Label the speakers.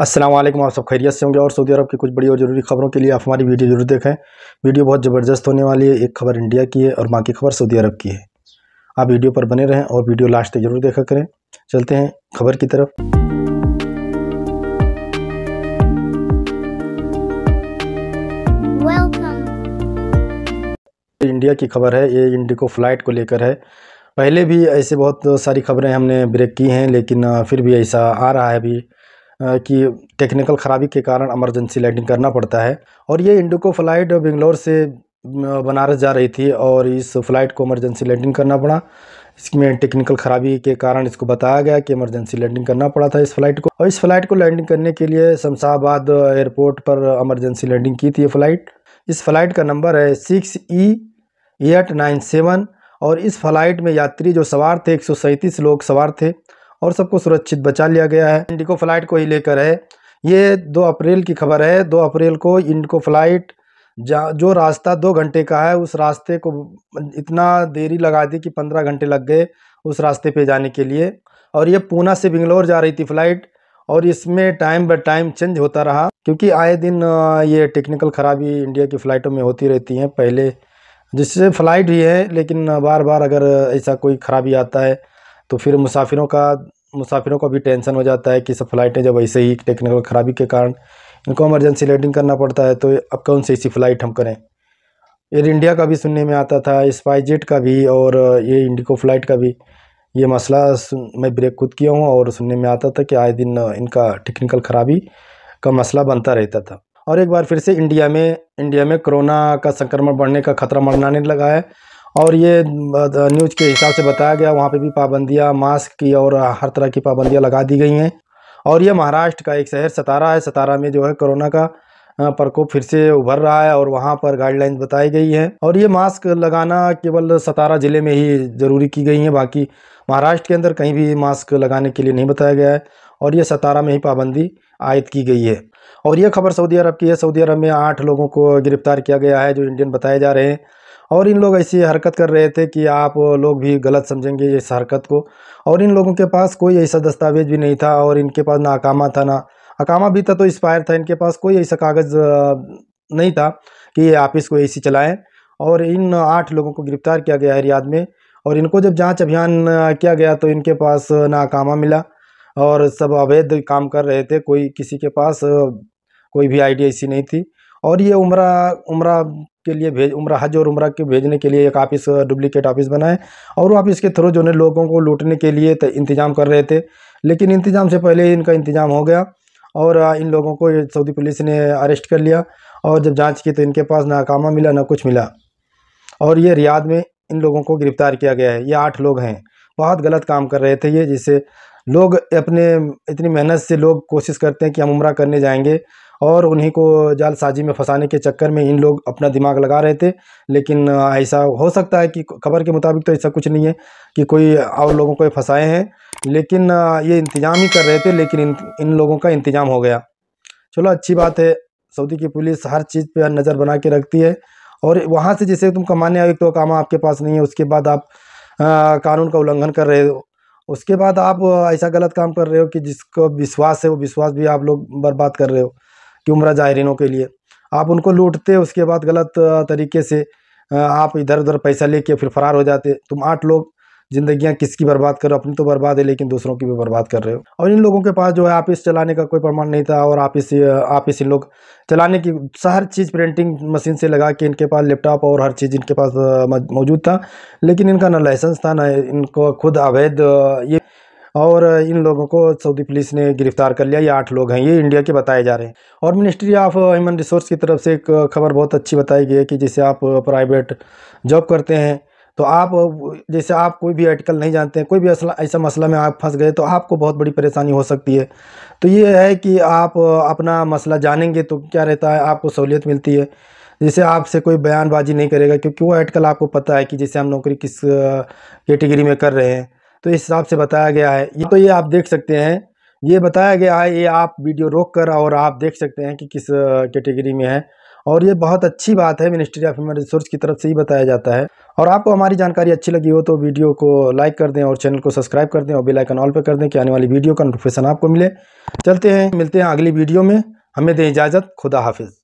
Speaker 1: असलम वालेकुम आप सब खैरियत से होंगे और सऊदी अरब की कुछ बड़ी और ज़रूरी खबरों के लिए आप हमारी वीडियो जरूर देखें वीडियो बहुत ज़बरदस्त होने वाली है एक खबर इंडिया की है और बाकी खबर सऊदी अरब की है आप वीडियो पर बने रहें और वीडियो लास्ट तक जरूर देखा करें चलते हैं खबर की तरफ इंडिया की खबर है ये इंडिको फ्लाइट को लेकर है पहले भी ऐसे बहुत सारी खबरें हमने ब्रेक की हैं लेकिन फिर भी ऐसा आ रहा है अभी कि टेक्निकल ख़राबी के कारण अमरजेंसी लैंडिंग करना पड़ता है और ये इंडिको फ़्लाइट बेंगलोर से बनारस जा रही थी और इस फ़्लाइट को इमरजेंसी लैंडिंग करना पड़ा इसमें टेक्निकल ख़राबी के कारण इसको बताया गया कि इमरजेंसी लैंडिंग करना पड़ा था इस फ्लाइट को और इस फ्लाइट को लैंडिंग करने के लिए शमशाबाद एयरपोर्ट पर एमरजेंसी लैंडिंग की थी ये फ़्लाइट इस फ्लाइट का नंबर है six E eight nine seven और इस फ्लाइट में यात्री जो सवार थे एक लोग सवार थे और सबको सुरक्षित बचा लिया गया है इंडिको फ्लाइट को ही लेकर है ये दो अप्रैल की खबर है दो अप्रैल को इंडिको फ्लाइट जा जो रास्ता दो घंटे का है उस रास्ते को इतना देरी लगा दी कि पंद्रह घंटे लग गए उस रास्ते पे जाने के लिए और ये पूना से बेंगलोर जा रही थी फ़्लाइट और इसमें टाइम बाय टाइम चेंज होता रहा क्योंकि आए दिन ये टेक्निकल ख़राबी इंडिया की फ़्लाइटों में होती रहती हैं पहले जिससे फ़्लाइट भी है लेकिन बार बार अगर ऐसा कोई ख़राबी आता है तो फिर मुसाफिरों का मुसाफिरों को भी टेंशन हो जाता है कि सब फ्लाइटें जब ऐसे ही टेक्निकल ख़राबी के कारण इनको इमरजेंसी लैंडिंग करना पड़ता है तो अब कौन सी ऐसी फ़्लाइट हम करें एयर इंडिया का भी सुनने में आता था स्पाइस जेट का भी और ये इंडिको फ़्लाइट का भी ये मसला मैं ब्रेक खुद किया हूँ और सुनने में आता था कि आए दिन इनका टेक्निकल ख़राबी का मसला बनता रहता था और एक बार फिर से इंडिया में इंडिया में कोरोना का संक्रमण बढ़ने का खतरा मरनाने लगा है और ये न्यूज़ के हिसाब से बताया गया वहाँ पे भी पाबंदियाँ मास्क की और हर तरह की पाबंदियाँ लगा दी गई हैं और ये महाराष्ट्र का एक शहर सतारा है सतारा में जो है कोरोना का प्रकोप फिर से उभर रहा है और वहाँ पर गाइडलाइंस बताई गई है और ये मास्क लगाना केवल सतारा ज़िले में ही ज़रूरी की गई है बाकी महाराष्ट्र के अंदर कहीं भी मास्क लगाने के लिए नहीं बताया गया है और ये सतारा में ही पाबंदी आयद की गई है और ये खबर सऊदी अरब की है सऊदी अरब में आठ लोगों को गिरफ्तार किया गया है जो इंडियन बताए जा रहे हैं और इन लोग ऐसी हरकत कर रहे थे कि आप लोग भी गलत समझेंगे इस हरकत को और इन लोगों के पास कोई ऐसा दस्तावेज भी नहीं था और इनके पास ना अकामा था ना अकामा भी था तो एक्सपायर था इनके पास कोई ऐसा कागज़ नहीं था कि ये इसको ए सी चलाएँ और इन आठ लोगों को गिरफ्तार किया गया है रियाद में और इनको जब जांच अभियान किया गया तो इनके पास नाकामा मिला और सब अवैध काम कर रहे थे कोई किसी के पास कोई भी आईडी ऐसी नहीं थी और ये उम्र उम्र के लिए भेज उम्र हज और उम्र के भेजने के लिए एक ऑफिस डुप्लीकेट ऑफिस बनाए और वो ऑफिस के थ्रू जो है लोगों को लूटने के लिए इंतजाम कर रहे थे लेकिन इंतजाम से पहले ही इनका इंतजाम हो गया और इन लोगों को सऊदी पुलिस ने अरेस्ट कर लिया और जब जांच की तो इनके पास ना कामा मिला ना कुछ मिला और ये रियाद में इन लोगों को गिरफ़्तार किया गया है ये आठ लोग हैं बहुत गलत काम कर रहे थे ये जिससे लोग अपने इतनी मेहनत से लोग कोशिश करते हैं कि हम उम्र करने जाएंगे और उन्हीं को जालसाजी में फंसाने के चक्कर में इन लोग अपना दिमाग लगा रहे थे लेकिन ऐसा हो सकता है कि खबर के मुताबिक तो ऐसा कुछ नहीं है कि कोई और लोगों को फंसाए हैं लेकिन ये इंतज़ाम ही कर रहे थे लेकिन इन, इन लोगों का इंतज़ाम हो गया चलो अच्छी बात है सऊदी की पुलिस हर चीज़ पर नज़र बना के रखती है और वहाँ से जैसे तुम कमाने आए तो कामा आपके पास नहीं है उसके बाद आप कानून का उल्लंघन कर रहे हो उसके बाद आप ऐसा गलत काम कर रहे हो कि जिसको विश्वास है वो विश्वास भी आप लोग बर्बाद कर रहे हो कि उम्र जायरीनों के लिए आप उनको लूटते उसके बाद गलत तरीके से आप इधर उधर पैसा लेके फिर फरार हो जाते तुम आठ लोग जिंदगियां किसकी बर्बाद करो अपनी तो बर्बाद है लेकिन दूसरों की भी बर्बाद कर रहे हो और इन लोगों के पास जो है ऑफिस चलाने का कोई प्रमाण नहीं था और ऑफिस ऑफिस इन लोग चलाने की हर चीज़ प्रिंटिंग मशीन से लगा के इनके पास लैपटॉप और हर चीज़ इनके पास मौजूद था लेकिन इनका ना लाइसेंस था ना इनको खुद अवैध ये और इन लोगों को सऊदी पुलिस ने गिरफ़्तार कर लिया ये आठ लोग हैं ये इंडिया के बताए जा रहे हैं और मिनिस्ट्री ऑफ ह्यूमन रिसोर्स की तरफ से एक खबर बहुत अच्छी बताई गई है कि जैसे आप प्राइवेट जॉब करते हैं तो आप जैसे आप कोई भी आर्टिकल नहीं जानते हैं कोई भी असला ऐसा मसला में आप फंस गए तो आपको बहुत बड़ी परेशानी हो सकती है तो ये है कि आप अपना मसला जानेंगे तो क्या रहता है आपको सहूलियत मिलती है जैसे आपसे कोई बयानबाजी नहीं करेगा क्योंकि वो आर्टिकल आपको पता है कि जैसे हम नौकरी किस कैटेगरी में कर रहे हैं तो इस हिसाब से बताया गया है ये तो ये आप देख सकते हैं ये बताया गया है ये आप वीडियो रोक कर और आप देख सकते हैं कि किस कैटेगरी में है और ये बहुत अच्छी बात है मिनिस्ट्री ऑफ ह्यूमन रिसोर्स की तरफ से ही बताया जाता है और आपको हमारी जानकारी अच्छी लगी हो तो वीडियो को लाइक कर दें और चैनल को सब्सक्राइब कर दें और बेल आइकन ऑल पर कर दें कि आने वाली वीडियो का नोटिफिकेशन आपको मिले चलते हैं मिलते हैं अगली वीडियो में हमें दें इजाज़त खुदा हाफिज़